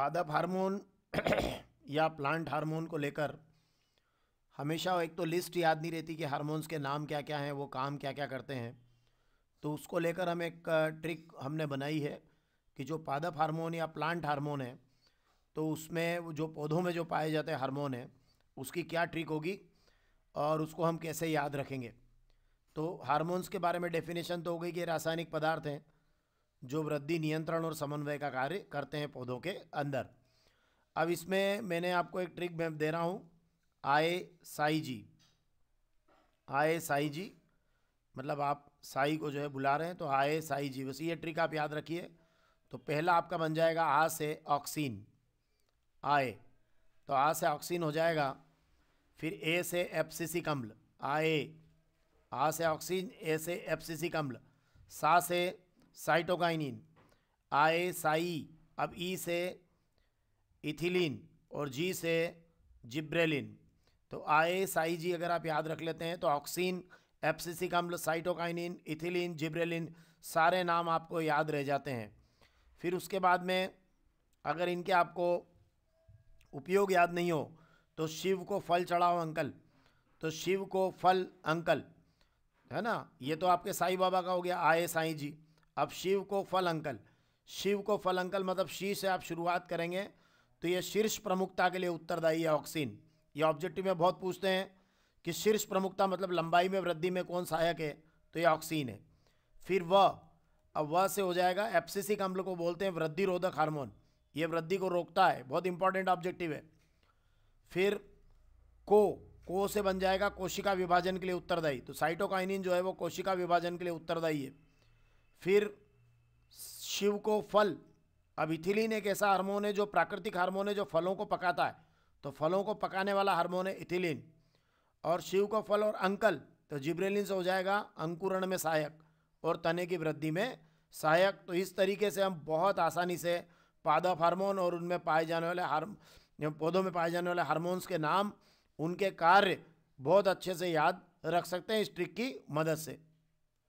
पादप हार्मोन या plant hormone को लेकर हमेशा एक तो लिस्ट याद नहीं रहती कि हार्मोन्स के नाम क्या क्या हैं वो काम क्या क्या करते हैं तो उसको लेकर हम एक ट्रिक हमने बनाई है कि जो पादप हार्मोन या प्लांट हार्मोन है तो उसमें जो पौधों में जो पाए जाते हैं हार्मोन हैं उसकी क्या ट्रिक होगी और उसको हम कैसे याद रखेंगे तो हार्मोन्स के बारे में डेफिनेशन तो हो गई कि रासायनिक पदार्थ हैं जो वृद्धि नियंत्रण और समन्वय का कार्य करते हैं पौधों के अंदर अब इसमें मैंने आपको एक ट्रिक मैप दे रहा हूँ आए साई जी आए साई जी मतलब आप साई को जो है बुला रहे हैं तो आए साई जी बस ये ट्रिक आप याद रखिए तो पहला आपका बन जाएगा आ से ऑक्सीन आए तो आ से ऑक्सीन हो जाएगा फिर ए से एफसीसी कम्ल आए आ से ऑक्सीन ए से एफसीसी कम्ल सा से साइटोकाइनिन आए साई अब ई e से इथिलीन और जी से जिब्रेलिन तो आए साई जी अगर आप याद रख लेते हैं तो ऑक्सीन एप्सिसी का साइटोकाइनिन इथिलीन जिब्रेलिन सारे नाम आपको याद रह जाते हैं फिर उसके बाद में अगर इनके आपको उपयोग याद नहीं हो तो शिव को फल चढ़ाओ अंकल तो शिव को फल अंकल है ना ये तो आपके साई बाबा का हो गया आए साई जी अब शिव को फल अंकल शिव को फल अंकल मतलब शी से आप शुरुआत करेंगे तो ये शीर्ष प्रमुखता के लिए उत्तरदायी है ऑक्सीन ये ऑब्जेक्टिव में बहुत पूछते हैं कि शीर्ष प्रमुखता मतलब लंबाई में वृद्धि में कौन सहायक है तो ये ऑक्सीन है फिर व अब व से हो जाएगा एफसीसी का हम लोग को बोलते हैं वृद्धि रोधक हार्मोन ये वृद्धि को रोकता है बहुत इंपॉर्टेंट ऑब्जेक्टिव है फिर को को से बन जाएगा कोशिका विभाजन के लिए उत्तरदायी तो साइटोकाइनिन जो है वो कोशिका विभाजन के लिए उत्तरदायी है फिर शिव को फल अब इथिलीन एक ऐसा हारमोन है जो प्राकृतिक हारमोन है जो फलों को पकाता है तो फलों को पकाने वाला हारमोन है इथिलीन और शिव को फल और अंकल तो जिब्रेलिन से हो जाएगा अंकुरण में सहायक और तने की वृद्धि में सहायक तो इस तरीके से हम बहुत आसानी से पादप हार्मोन और उनमें पाए जाने वाले हार्म पौधों में पाए जाने वाले हार्मोन्स के नाम उनके कार्य बहुत अच्छे से याद रख सकते हैं इस ट्रिक की मदद से